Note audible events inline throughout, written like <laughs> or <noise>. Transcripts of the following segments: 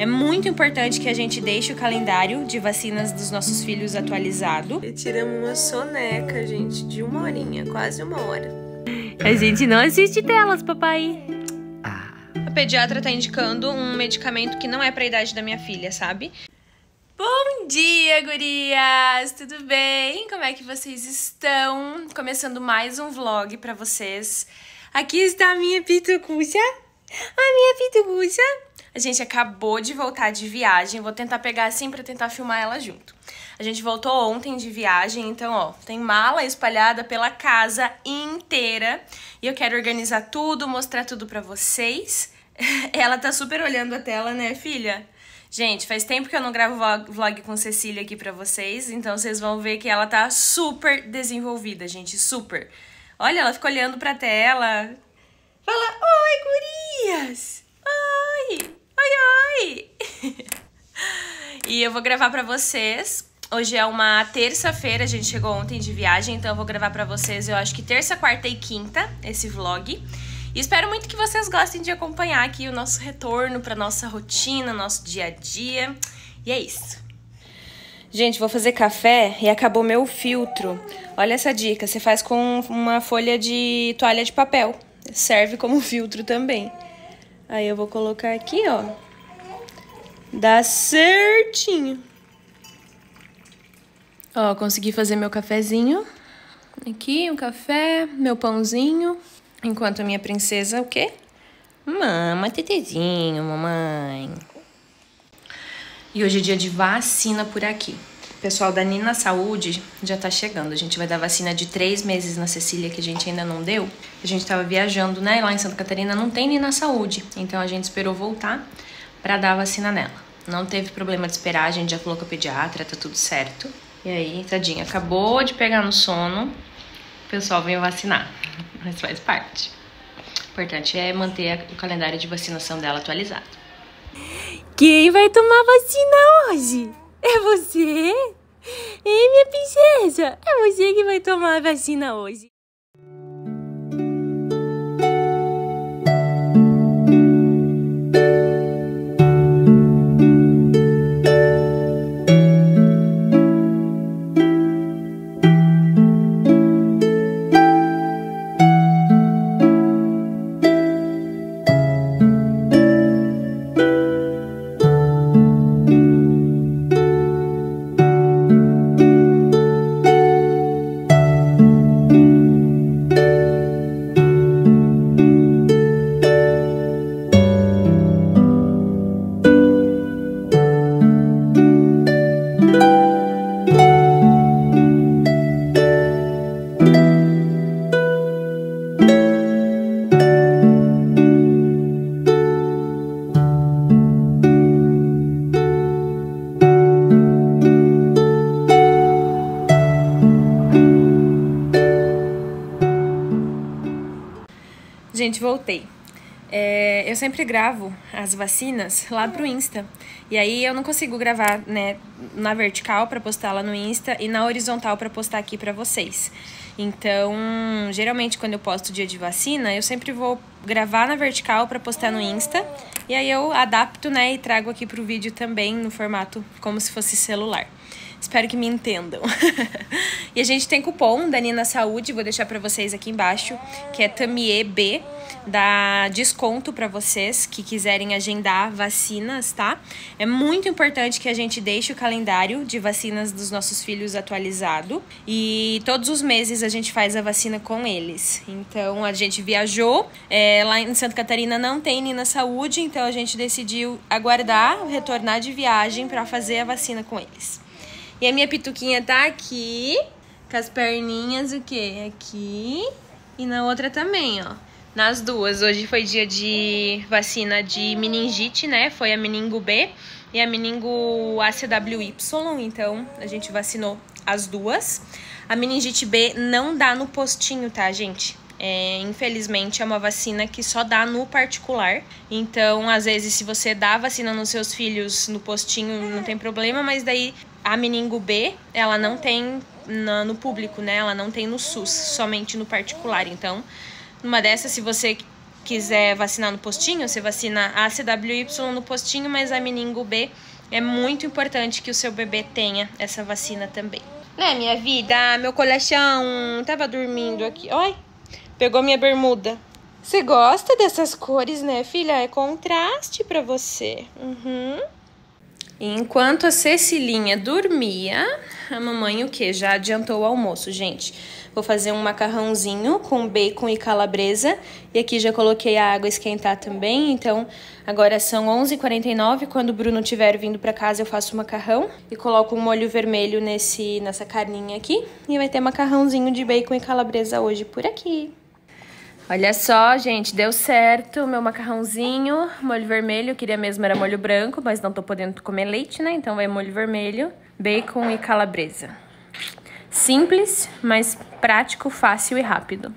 É muito importante que a gente deixe o calendário de vacinas dos nossos filhos atualizado. E tiramos uma soneca, gente, de uma horinha, quase uma hora. A gente não assiste telas, papai. Ah. A pediatra tá indicando um medicamento que não é para a idade da minha filha, sabe? Bom dia, gurias! Tudo bem? Como é que vocês estão? Começando mais um vlog para vocês. Aqui está a minha pitucucha. A minha pitugucha. A gente acabou de voltar de viagem. Vou tentar pegar assim pra tentar filmar ela junto. A gente voltou ontem de viagem, então, ó, tem mala espalhada pela casa inteira. E eu quero organizar tudo, mostrar tudo pra vocês. <laughs> Ela tá super olhando a tela, né, filha? Gente, faz tempo que eu não gravo vlog com Cecília aqui pra vocês, então vocês vão ver que ela tá super desenvolvida, gente, super. Olha, ela fica olhando pra tela, Fala, oi, gurias! Oi! Oi, oi! <laughs> e eu vou gravar pra vocês. Hoje é uma terça-feira, a gente chegou ontem de viagem, então eu vou gravar pra vocês, eu acho que terça, quarta e quinta, esse vlog. E espero muito que vocês gostem de acompanhar aqui o nosso retorno pra nossa rotina, nosso dia a dia. E é isso. Gente, vou fazer café e acabou meu filtro. Olha essa dica, você faz com uma folha de toalha de papel serve como filtro também. Aí eu vou colocar aqui, ó. Dá certinho. Ó, consegui fazer meu cafezinho. Aqui, o um café, meu pãozinho. Enquanto a minha princesa, o quê? Mama, tetezinho, mamãe. E hoje é dia de vacina por aqui. O pessoal da Nina Saúde já tá chegando. A gente vai dar vacina de três meses na Cecília, que a gente ainda não deu. A gente tava viajando, né? Lá em Santa Catarina não tem Nina Saúde. Então a gente esperou voltar para dar a vacina nela. Não teve problema de esperar, a gente já falou com a pediatra, tá tudo certo. E aí, tadinha, acabou de pegar no sono, o pessoal veio vacinar. <laughs> Mas faz parte. O importante é manter o calendário de vacinação dela atualizado. Quem vai tomar vacina hoje? É você? Ei, é minha princesa, é você que vai tomar a vacina hoje. Gente, voltei. É, eu sempre gravo as vacinas lá pro Insta. E aí eu não consigo gravar, né, na vertical para postar lá no Insta e na horizontal para postar aqui para vocês. Então, geralmente quando eu posto dia de vacina, eu sempre vou gravar na vertical para postar no Insta. E aí eu adapto, né, e trago aqui pro vídeo também no formato como se fosse celular. Espero que me entendam. <laughs> e a gente tem cupom da Nina Saúde, vou deixar para vocês aqui embaixo, que é TAMIEB, dá desconto para vocês que quiserem agendar vacinas, tá? É muito importante que a gente deixe o calendário de vacinas dos nossos filhos atualizado e todos os meses a gente faz a vacina com eles. Então a gente viajou, é, lá em Santa Catarina não tem Nina Saúde, então a gente decidiu aguardar retornar de viagem para fazer a vacina com eles. E a minha pituquinha tá aqui, com as perninhas o quê? Aqui e na outra também, ó. Nas duas. Hoje foi dia de vacina de meningite, né? Foi a meningo B e a meningo ACWY. Então, a gente vacinou as duas. A meningite B não dá no postinho, tá, gente? É, infelizmente, é uma vacina que só dá no particular. Então, às vezes, se você dá vacina nos seus filhos no postinho, não tem problema, mas daí a meningo B, ela não tem na, no público, né? Ela não tem no SUS, somente no particular. Então, numa dessas, se você quiser vacinar no postinho, você vacina a CWY no postinho, mas a meningo B é muito importante que o seu bebê tenha essa vacina também. Né, minha vida? Meu colchão tava dormindo aqui. Oi, pegou minha bermuda. Você gosta dessas cores, né, filha? É contraste para você. Uhum enquanto a Cecilinha dormia, a mamãe o que? Já adiantou o almoço, gente. Vou fazer um macarrãozinho com bacon e calabresa. E aqui já coloquei a água esquentar também. Então, agora são 11h49. Quando o Bruno estiver vindo para casa, eu faço o macarrão. E coloco um molho vermelho nesse, nessa carninha aqui. E vai ter macarrãozinho de bacon e calabresa hoje por aqui. Olha só, gente, deu certo meu macarrãozinho, molho vermelho, queria mesmo era molho branco, mas não tô podendo comer leite, né? Então vai é molho vermelho, bacon e calabresa. Simples, mas prático, fácil e rápido.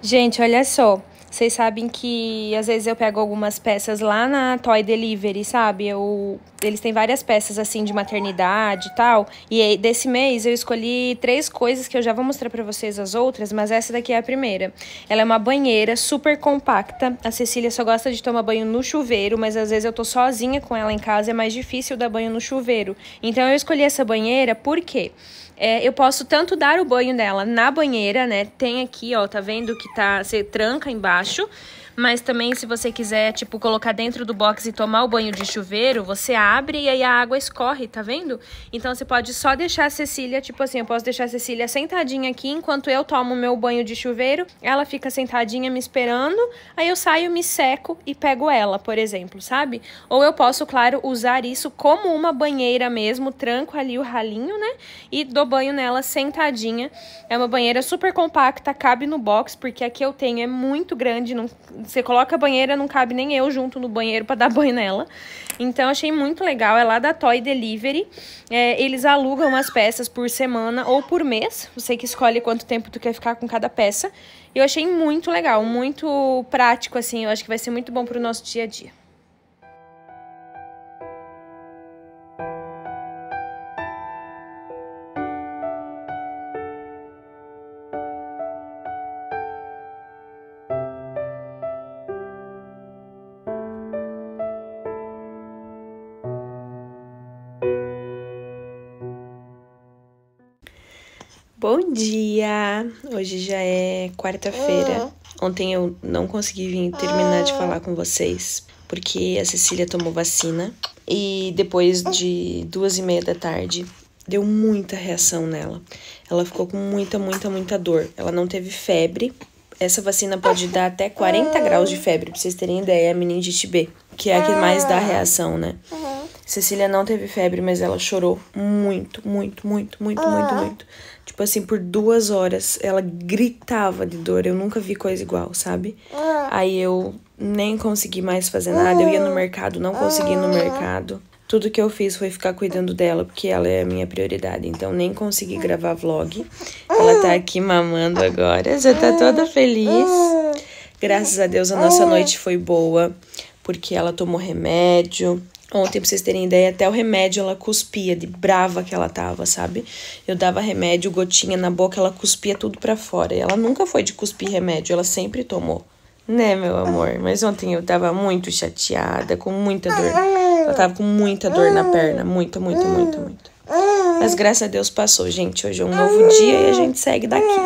Gente, olha só, vocês sabem que às vezes eu pego algumas peças lá na Toy Delivery, sabe? Eu eles têm várias peças assim de maternidade e tal. E desse mês eu escolhi três coisas que eu já vou mostrar para vocês as outras, mas essa daqui é a primeira. Ela é uma banheira super compacta. A Cecília só gosta de tomar banho no chuveiro, mas às vezes eu tô sozinha com ela em casa, é mais difícil dar banho no chuveiro. Então eu escolhi essa banheira porque é, eu posso tanto dar o banho dela na banheira, né? Tem aqui, ó, tá vendo que tá, você tranca embaixo. Mas também, se você quiser, tipo, colocar dentro do box e tomar o banho de chuveiro, você abre e aí a água escorre, tá vendo? Então você pode só deixar a Cecília, tipo assim, eu posso deixar a Cecília sentadinha aqui enquanto eu tomo meu banho de chuveiro, ela fica sentadinha me esperando, aí eu saio, me seco e pego ela, por exemplo, sabe? Ou eu posso, claro, usar isso como uma banheira mesmo, tranco ali o ralinho, né? E dou banho nela sentadinha. É uma banheira super compacta, cabe no box, porque aqui eu tenho é muito grande, não, você coloca a banheira, não cabe nem eu junto no banheiro para dar <laughs> banho nela. Então achei muito legal. É lá da Toy Delivery. É, eles alugam as peças por semana ou por mês. Você que escolhe quanto tempo tu quer ficar com cada peça. Eu achei muito legal, muito prático assim. Eu acho que vai ser muito bom pro nosso dia a dia. Bom dia! Hoje já é quarta-feira. Ah. Ontem eu não consegui vir terminar de ah. falar com vocês, porque a Cecília tomou vacina e depois ah. de duas e meia da tarde deu muita reação nela. Ela ficou com muita, muita, muita dor. Ela não teve febre. Essa vacina pode dar até 40 graus de febre, pra vocês terem ideia, é a meningite B, que é a que mais dá reação, né? Cecília não teve febre, mas ela chorou muito, muito, muito, muito, muito, ah. muito. Tipo assim, por duas horas ela gritava de dor. Eu nunca vi coisa igual, sabe? Ah. Aí eu nem consegui mais fazer nada. Eu ia no ah. mercado, não consegui ir no mercado. Tudo que eu fiz foi ficar cuidando dela, porque ela é a minha prioridade. Então nem consegui gravar vlog. Ela tá aqui mamando agora. Já tá toda feliz. Graças a Deus a nossa noite foi boa, porque ela tomou remédio. Ontem, pra vocês terem ideia, até o remédio ela cuspia, de brava que ela tava, sabe? Eu dava remédio, gotinha na boca, ela cuspia tudo pra fora. E ela nunca foi de cuspir remédio, ela sempre tomou. Né, meu amor? Mas ontem eu tava muito chateada, com muita dor. Ela tava com muita dor na perna, muito, muito, muito, muito. Mas graças a Deus passou, gente. Hoje é um novo dia e a gente segue daqui.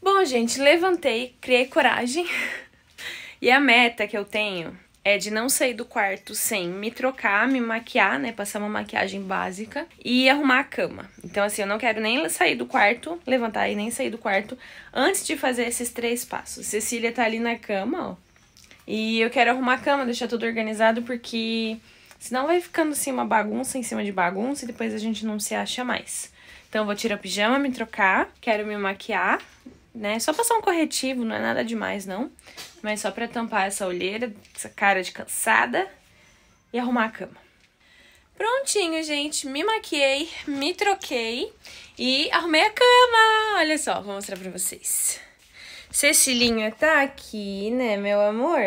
Bom, gente, levantei, criei coragem. <laughs> E a meta que eu tenho é de não sair do quarto sem me trocar, me maquiar, né? Passar uma maquiagem básica e arrumar a cama. Então, assim, eu não quero nem sair do quarto, levantar e nem sair do quarto antes de fazer esses três passos. Cecília tá ali na cama, ó. E eu quero arrumar a cama, deixar tudo organizado, porque senão vai ficando assim uma bagunça em cima de bagunça e depois a gente não se acha mais. Então, eu vou tirar o pijama, me trocar, quero me maquiar né? Só passar um corretivo, não é nada demais, não. Mas só pra tampar essa olheira, essa cara de cansada e arrumar a cama. Prontinho, gente. Me maquiei, me troquei e arrumei a cama. Olha só, vou mostrar pra vocês. Cecilinha tá aqui, né, meu amor?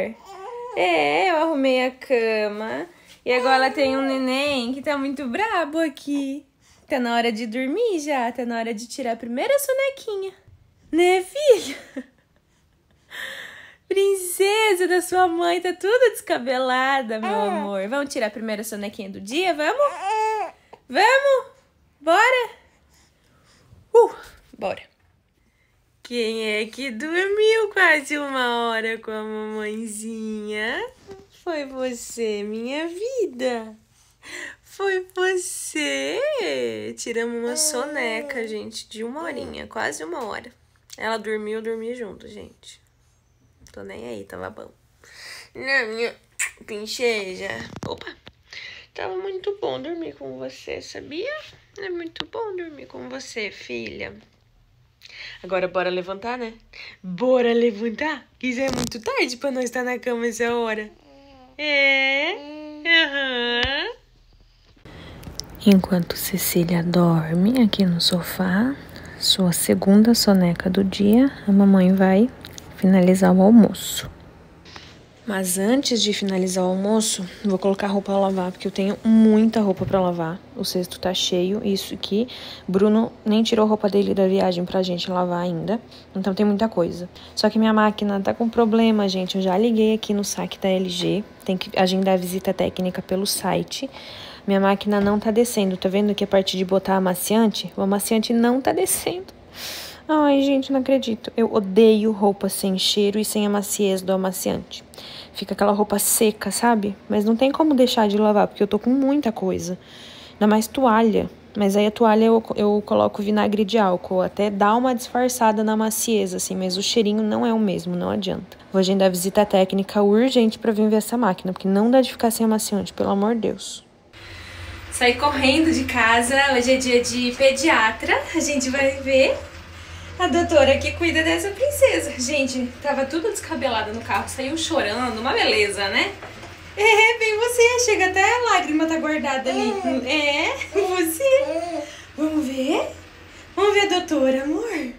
É, eu arrumei a cama. E agora tem um neném que tá muito brabo aqui. Tá na hora de dormir já, tá na hora de tirar a primeira sonequinha. Né, filha? <laughs> Princesa da sua mãe tá tudo descabelada, meu é. amor. Vamos tirar a primeira sonequinha do dia? Vamos? É, é. Vamos? Bora? Uh, bora. Quem é que dormiu quase uma hora com a mamãezinha? Foi você, minha vida. Foi você. Tiramos uma é. soneca, gente, de uma horinha, quase uma hora. Ela dormiu, eu dormi junto, gente. Tô nem aí, tava bom. Na minha pincheja Opa! Tava muito bom dormir com você, sabia? É muito bom dormir com você, filha. Agora bora levantar, né? Bora levantar? Que já é muito tarde pra nós estar tá na cama essa hora. É? Aham. Uhum. Enquanto Cecília dorme aqui no sofá, sua segunda soneca do dia, a mamãe vai finalizar o almoço. Mas antes de finalizar o almoço, vou colocar a roupa para lavar, porque eu tenho muita roupa para lavar. O cesto tá cheio, isso que Bruno nem tirou a roupa dele da viagem pra gente lavar ainda. Então tem muita coisa. Só que minha máquina tá com problema, gente. Eu já liguei aqui no saque da LG. Tem que agendar a visita técnica pelo site. Minha máquina não tá descendo. Tá vendo que a parte de botar amaciante, o amaciante não tá descendo. Ai, gente, não acredito. Eu odeio roupa sem cheiro e sem a maciez do amaciante. Fica aquela roupa seca, sabe? Mas não tem como deixar de lavar, porque eu tô com muita coisa. Ainda mais toalha. Mas aí a toalha eu, eu coloco vinagre de álcool, até dá uma disfarçada na maciez, assim, mas o cheirinho não é o mesmo, não adianta. Vou agendar visita técnica urgente para vir ver essa máquina, porque não dá de ficar sem amaciante, pelo amor de Deus. Saí correndo de casa, hoje é dia de pediatra, a gente vai ver a doutora que cuida dessa princesa. Gente, tava tudo descabelado no carro, saiu chorando, uma beleza, né? É, bem você, chega até a lágrima tá guardada ali. É, é você. É. Vamos ver? Vamos ver a doutora, amor?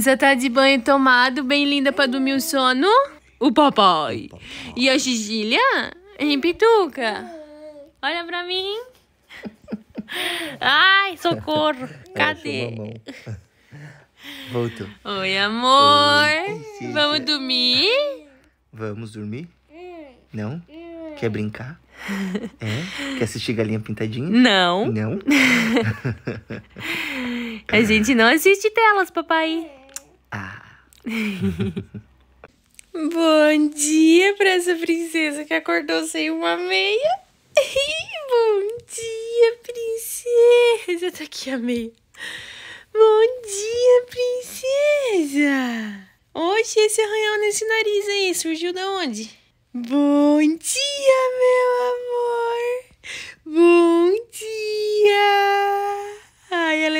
já tá de banho tomado, bem linda pra dormir o sono. O papai. E a Gigília? Em pituca. Olha pra mim. <laughs> Ai, socorro. Cadê? Voltou. Oi, amor. Oi, Vamos dormir? Vamos dormir? Hum. Não? Hum. Quer brincar? <laughs> É? Quer assistir Galinha Pintadinha? Não. Não? <laughs> A gente não assiste telas, papai. Ah. <laughs> Bom dia pra essa princesa que acordou sem uma meia. <laughs> Bom dia, princesa. Tá aqui a meia. Bom dia, princesa. Oxe, esse arranhão nesse nariz aí surgiu da onde? Bom dia, meu amor. Bom dia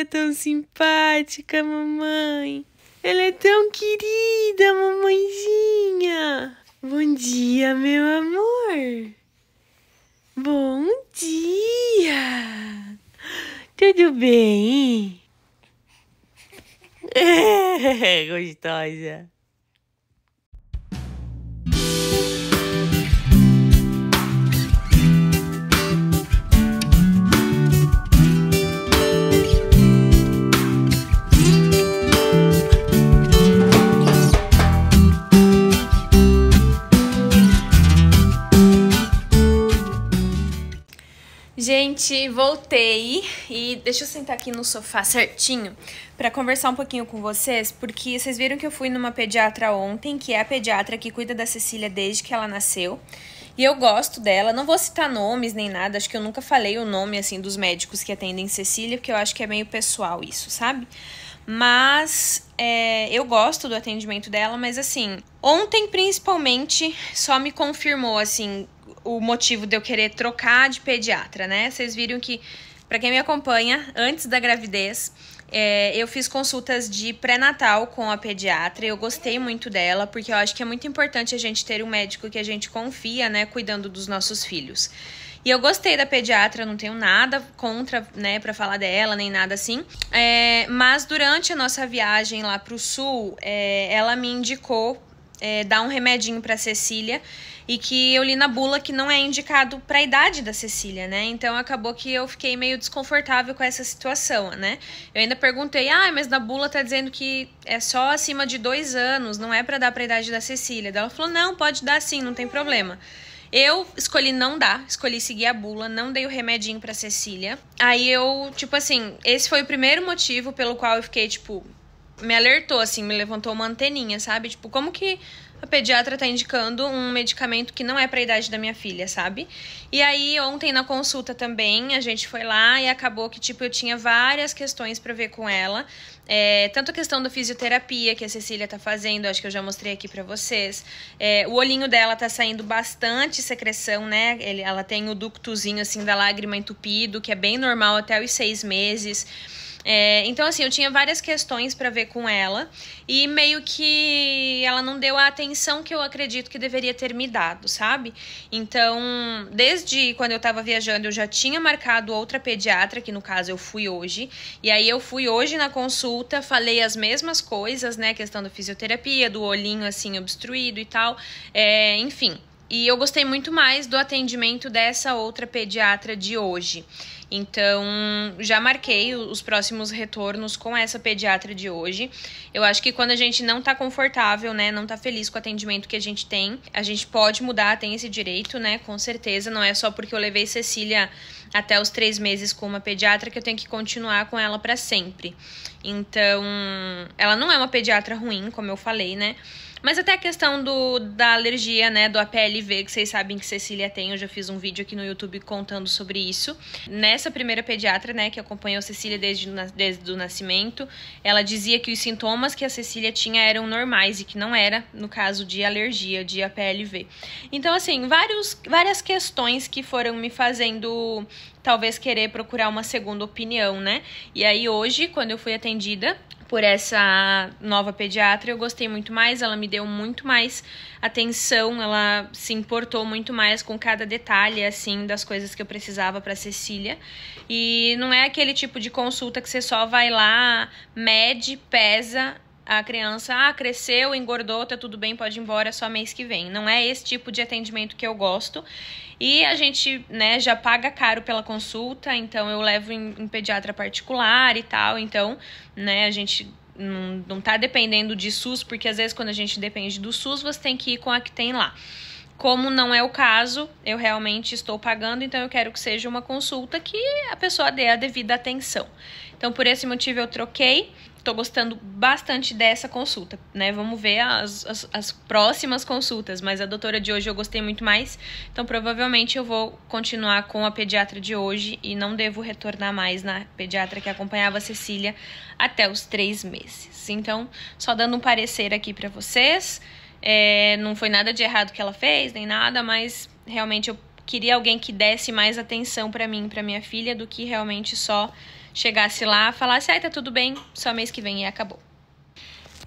é tão simpática, mamãe. Ela é tão querida, mamãezinha. Bom dia, meu amor. Bom dia. Tudo bem? <laughs> É, gostosa. gente, voltei e deixa eu sentar aqui no sofá certinho para conversar um pouquinho com vocês, porque vocês viram que eu fui numa pediatra ontem, que é a pediatra que cuida da Cecília desde que ela nasceu. E eu gosto dela, não vou citar nomes nem nada, acho que eu nunca falei o nome assim dos médicos que atendem Cecília, porque eu acho que é meio pessoal isso, sabe? Mas é, eu gosto do atendimento dela, mas assim, ontem principalmente só me confirmou assim o motivo de eu querer trocar de pediatra, né? Vocês viram que, para quem me acompanha, antes da gravidez, é, eu fiz consultas de pré-natal com a pediatra. Eu gostei muito dela, porque eu acho que é muito importante a gente ter um médico que a gente confia, né, cuidando dos nossos filhos. E eu gostei da pediatra, não tenho nada contra, né, pra falar dela, nem nada assim. É, mas durante a nossa viagem lá pro sul, é, ela me indicou é, dá um remedinho para Cecília e que eu li na bula que não é indicado para a idade da Cecília, né? Então acabou que eu fiquei meio desconfortável com essa situação, né? Eu ainda perguntei, ah, mas na bula tá dizendo que é só acima de dois anos, não é para dar para a idade da Cecília. Daí ela falou, não, pode dar sim, não tem problema. Eu escolhi não dar, escolhi seguir a bula, não dei o remedinho para Cecília. Aí eu, tipo assim, esse foi o primeiro motivo pelo qual eu fiquei tipo, me alertou, assim, me levantou uma anteninha, sabe? Tipo, como que a pediatra tá indicando um medicamento que não é para a idade da minha filha, sabe? E aí, ontem na consulta também, a gente foi lá e acabou que, tipo, eu tinha várias questões para ver com ela. É, tanto a questão da fisioterapia que a Cecília tá fazendo, acho que eu já mostrei aqui para vocês. É, o olhinho dela tá saindo bastante secreção, né? Ele, ela tem o ductozinho, assim, da lágrima entupido, que é bem normal até os seis meses. É, então, assim, eu tinha várias questões para ver com ela e meio que ela não deu a atenção que eu acredito que deveria ter me dado, sabe? Então, desde quando eu tava viajando, eu já tinha marcado outra pediatra, que no caso eu fui hoje, e aí eu fui hoje na consulta, falei as mesmas coisas, né? Questão da fisioterapia, do olhinho assim obstruído e tal, é, enfim. E eu gostei muito mais do atendimento dessa outra pediatra de hoje. Então, já marquei os próximos retornos com essa pediatra de hoje. Eu acho que quando a gente não tá confortável, né, não tá feliz com o atendimento que a gente tem, a gente pode mudar, tem esse direito, né, com certeza. Não é só porque eu levei Cecília até os três meses com uma pediatra que eu tenho que continuar com ela para sempre. Então, ela não é uma pediatra ruim, como eu falei, né? Mas até a questão do, da alergia, né, do APLV, que vocês sabem que Cecília tem, eu já fiz um vídeo aqui no YouTube contando sobre isso. Nessa primeira pediatra, né, que acompanhou Cecília desde, desde o nascimento, ela dizia que os sintomas que a Cecília tinha eram normais e que não era no caso de alergia, de APLV. Então, assim, vários, várias questões que foram me fazendo talvez querer procurar uma segunda opinião, né? E aí hoje, quando eu fui atendida, por essa nova pediatra. Eu gostei muito mais, ela me deu muito mais atenção, ela se importou muito mais com cada detalhe assim das coisas que eu precisava para Cecília. E não é aquele tipo de consulta que você só vai lá, mede, pesa a criança ah, cresceu, engordou, tá tudo bem, pode ir embora só mês que vem. Não é esse tipo de atendimento que eu gosto. E a gente, né, já paga caro pela consulta, então eu levo em, em pediatra particular e tal. Então, né, a gente não, não tá dependendo de SUS, porque às vezes quando a gente depende do SUS, você tem que ir com a que tem lá. Como não é o caso, eu realmente estou pagando, então eu quero que seja uma consulta que a pessoa dê a devida atenção. Então, por esse motivo, eu troquei. Tô gostando bastante dessa consulta, né? Vamos ver as, as, as, próximas consultas, mas a doutora de hoje eu gostei muito mais, então provavelmente eu vou continuar com a pediatra de hoje e não devo retornar mais na pediatra que acompanhava a Cecília até os três meses. Então, só dando um parecer aqui para vocês, é, não foi nada de errado que ela fez, nem nada, mas realmente eu queria alguém que desse mais atenção para mim, para minha filha, do que realmente só chegasse lá, falasse, ai, tá tudo bem, só mês que vem e acabou.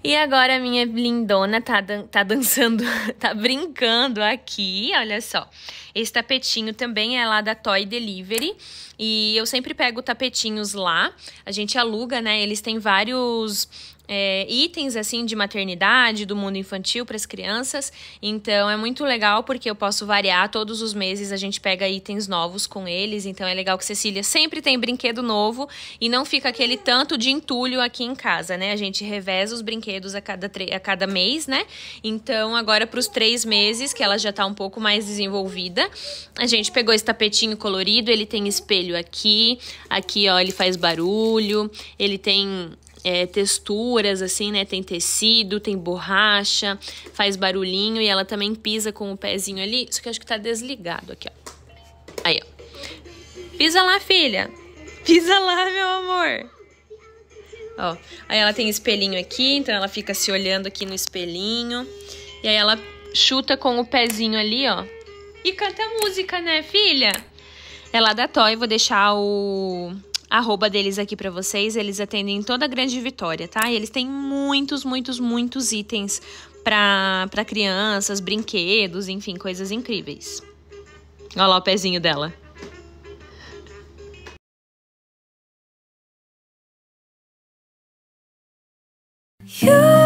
E agora a minha lindona tá, dan tá dançando, <laughs> tá brincando aqui, olha só. Esse tapetinho também é lá da Toy Delivery e eu sempre pego tapetinhos lá. A gente aluga, né? Eles têm vários é, itens assim de maternidade, do mundo infantil para as crianças. Então é muito legal porque eu posso variar todos os meses, a gente pega itens novos com eles. Então é legal que Cecília sempre tem brinquedo novo e não fica aquele tanto de entulho aqui em casa, né? A gente reveza os brinquedos a cada, a cada mês, né? Então agora para os três meses, que ela já está um pouco mais desenvolvida, a gente pegou esse tapetinho colorido, ele tem espelho aqui, aqui ó, ele faz barulho, ele tem é, texturas, assim, né? Tem tecido, tem borracha, faz barulhinho e ela também pisa com o pezinho ali. Isso que acho que tá desligado aqui, ó. Aí, ó. Pisa lá, filha. Pisa lá, meu amor. Ó. Aí ela tem espelhinho aqui, então ela fica se olhando aqui no espelhinho. E aí ela chuta com o pezinho ali, ó. E canta música, né, filha? É lá da Toy, vou deixar o arroba deles aqui para vocês. Eles atendem toda a Grande Vitória, tá? E eles têm muitos, muitos, muitos itens para crianças, brinquedos, enfim, coisas incríveis. Olha lá o pezinho dela. You